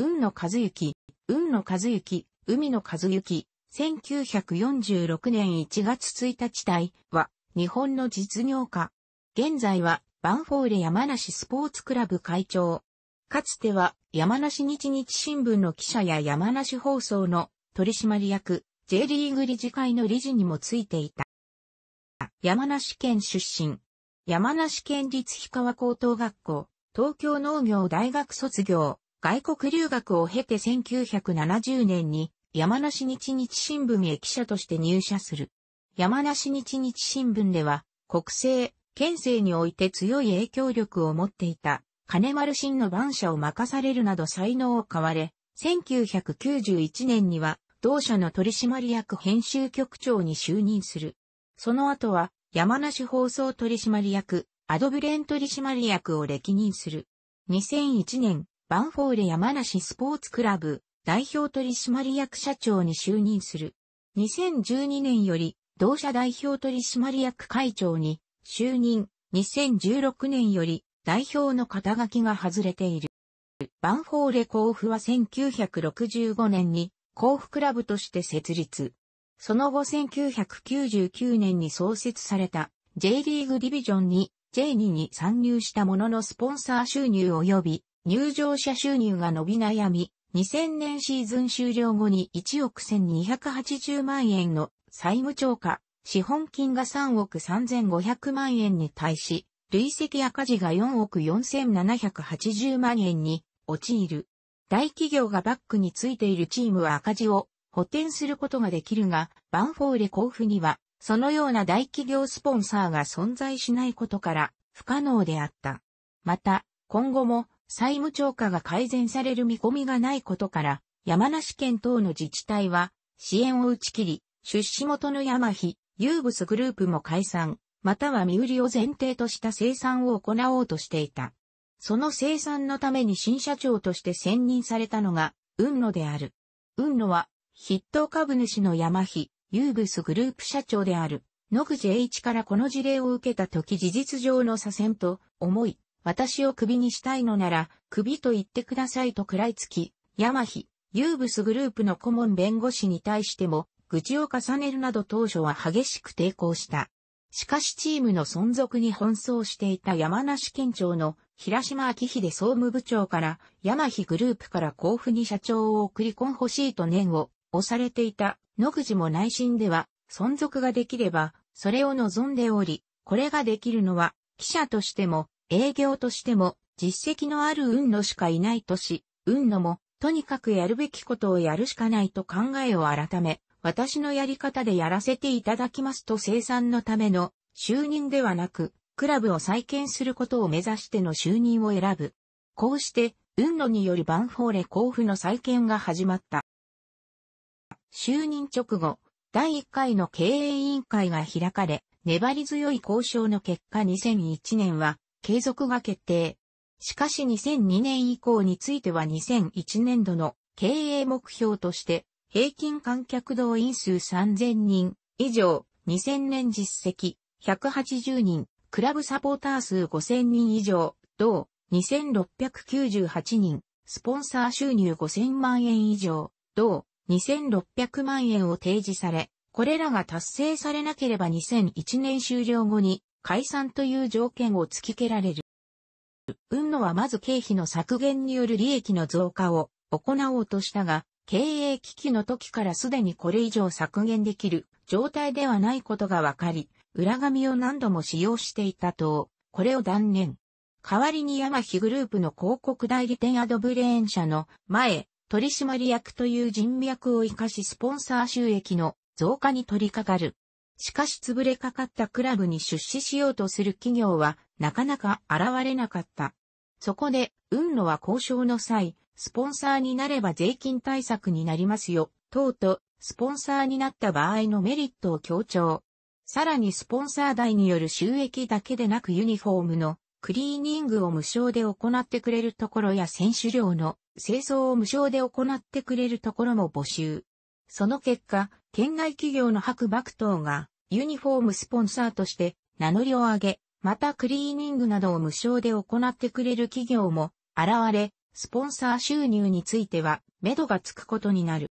雲野和幸、雲野和幸、海野和幸、1946年1月1日体は、日本の実業家。現在は、バンフォーレ山梨スポーツクラブ会長。かつては、山梨日日新聞の記者や山梨放送の取締役、J リーグ理事会の理事にもついていた。山梨県出身。山梨県立氷川高等学校、東京農業大学卒業。外国留学を経て1970年に山梨日日新聞へ記者として入社する。山梨日日新聞では国政、県政において強い影響力を持っていた金丸新の番社を任されるなど才能を買われ、1991年には同社の取締役編集局長に就任する。その後は山梨放送取締役、アドブレン取締役を歴任する。2001年、バンフォーレ山梨スポーツクラブ代表取締役社長に就任する。2012年より同社代表取締役会長に就任。2016年より代表の肩書きが外れている。バンフォーレ甲府は1965年に甲府クラブとして設立。その後1999年に創設された J リーグディビジョンに J2 に参入したもののスポンサー収入及び入場者収入が伸び悩み、2000年シーズン終了後に1億1280万円の債務超過、資本金が3億3500万円に対し、累積赤字が4億4780万円に陥る。大企業がバックについているチームは赤字を補填することができるが、バンフォーレ甲府には、そのような大企業スポンサーが存在しないことから、不可能であった。また、今後も、債務超過が改善される見込みがないことから、山梨県等の自治体は、支援を打ち切り、出資元の山比、ユーブスグループも解散、または身売りを前提とした生産を行おうとしていた。その生産のために新社長として選任されたのが、運野である。運野は、筆頭株主の山比、ユーブスグループ社長である、野口栄一からこの事例を受けた時事実上の左遷と思い、私を首にしたいのなら、首と言ってくださいと食らいつき、山日、ユーブスグループの顧問弁護士に対しても、愚痴を重ねるなど当初は激しく抵抗した。しかしチームの存続に奔走していた山梨県庁の平島昭秀総務部長から山日グループから甲府に社長を送り込ん欲しいと念を押されていた野口も内心では存続ができればそれを望んでおり、これができるのは記者としても営業としても、実績のある運路しかいないとし、運路も、とにかくやるべきことをやるしかないと考えを改め、私のやり方でやらせていただきますと生産のための就任ではなく、クラブを再建することを目指しての就任を選ぶ。こうして、運路によるバンフォーレ甲府の再建が始まった。就任直後、第1回の経営委員会が開かれ、粘り強い交渉の結果2001年は継続が決定。しかし2002年以降については2001年度の経営目標として平均観客動員数3000人以上2000年実績180人クラブサポーター数5000人以上同2698人スポンサー収入5000万円以上同2600万円を提示されこれらが達成されなければ2001年終了後に解散という条件を突き蹴られる。運のはまず経費の削減による利益の増加を行おうとしたが、経営危機の時からすでにこれ以上削減できる状態ではないことがわかり、裏紙を何度も使用していたと、これを断念。代わりに山日グループの広告代理店アドブレーン社の前、取締役という人脈を活かしスポンサー収益の増加に取り掛かる。しかし潰れかかったクラブに出資しようとする企業はなかなか現れなかった。そこで、運野は交渉の際、スポンサーになれば税金対策になりますよ、等と、スポンサーになった場合のメリットを強調。さらにスポンサー代による収益だけでなくユニフォームのクリーニングを無償で行ってくれるところや選手寮の清掃を無償で行ってくれるところも募集。その結果、県外企業の白幕等がユニフォームスポンサーとして名乗りを上げ、またクリーニングなどを無償で行ってくれる企業も現れ、スポンサー収入については、目処がつくことになる。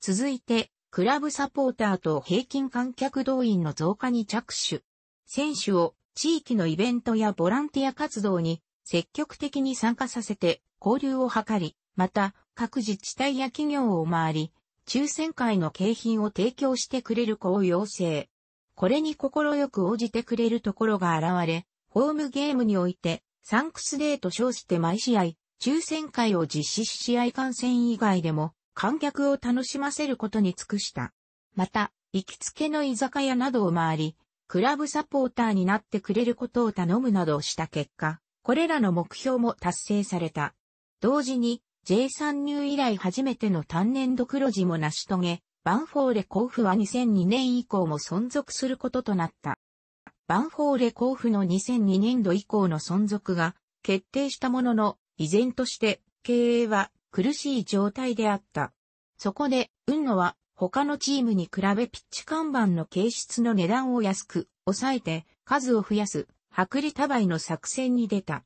続いて、クラブサポーターと平均観客動員の増加に着手。選手を地域のイベントやボランティア活動に積極的に参加させて交流を図り、また各自治体や企業を回り、抽選会の景品を提供してくれる子を要請。これに快く応じてくれるところが現れ、ホームゲームにおいて、サンクスデーと称して毎試合、抽選会を実施し試合観戦以外でも、観客を楽しませることに尽くした。また、行きつけの居酒屋などを回り、クラブサポーターになってくれることを頼むなどをした結果、これらの目標も達成された。同時に、J 3入以来初めての単年度黒字も成し遂げ、バンフォーレ甲府は2002年以降も存続することとなった。バンフォーレ甲府の2002年度以降の存続が決定したものの、依然として経営は苦しい状態であった。そこで、運野は他のチームに比べピッチ看板の形質の値段を安く抑えて数を増やす薄利多売の作戦に出た。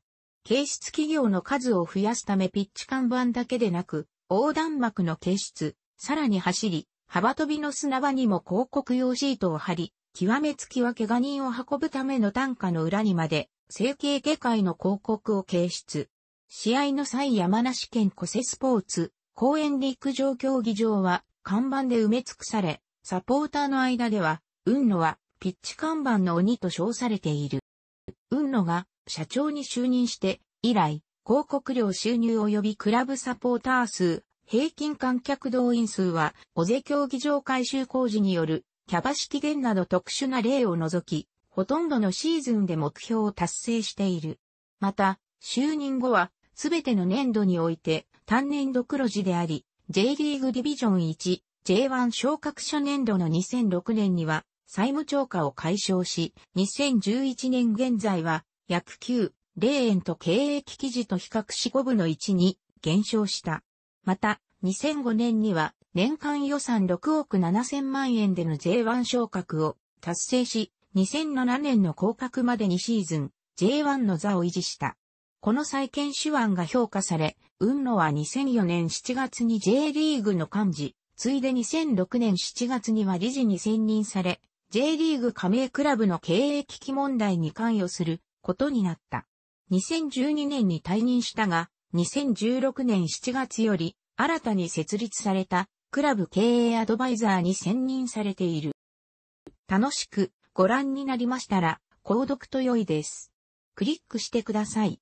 形質企業の数を増やすためピッチ看板だけでなく、横断幕の形質、さらに走り、幅飛びの砂場にも広告用シートを貼り、極めつきは怪我人を運ぶための単価の裏にまで、整形外科医の広告を形出。試合の際山梨県コセスポーツ、公園陸上競技場は、看板で埋め尽くされ、サポーターの間では、運野は、ピッチ看板の鬼と称されている。運野が、社長に就任して、以来、広告料収入及びクラブサポーター数、平均観客動員数は、小瀬競技場改修工事による、キャバ式減など特殊な例を除き、ほとんどのシーズンで目標を達成している。また、就任後は、すべての年度において、単年度黒字であり、J リーグディビジョン1、J1 昇格者年度の2006年には、債務超過を解消し、2011年現在は、約9、0円と経営危機時と比較し5分の1に減少した。また、2005年には年間予算6億7千万円での J1 昇格を達成し、2007年の降格まで2シーズン J1 の座を維持した。この再建手腕が評価され、運路は2004年7月に J リーグの幹事、ついで2006年7月には理事に選任され、J リーグ加盟クラブの経営危機問題に関与することになった。2012年に退任したが、2016年7月より新たに設立されたクラブ経営アドバイザーに選任されている。楽しくご覧になりましたら、購読と良いです。クリックしてください。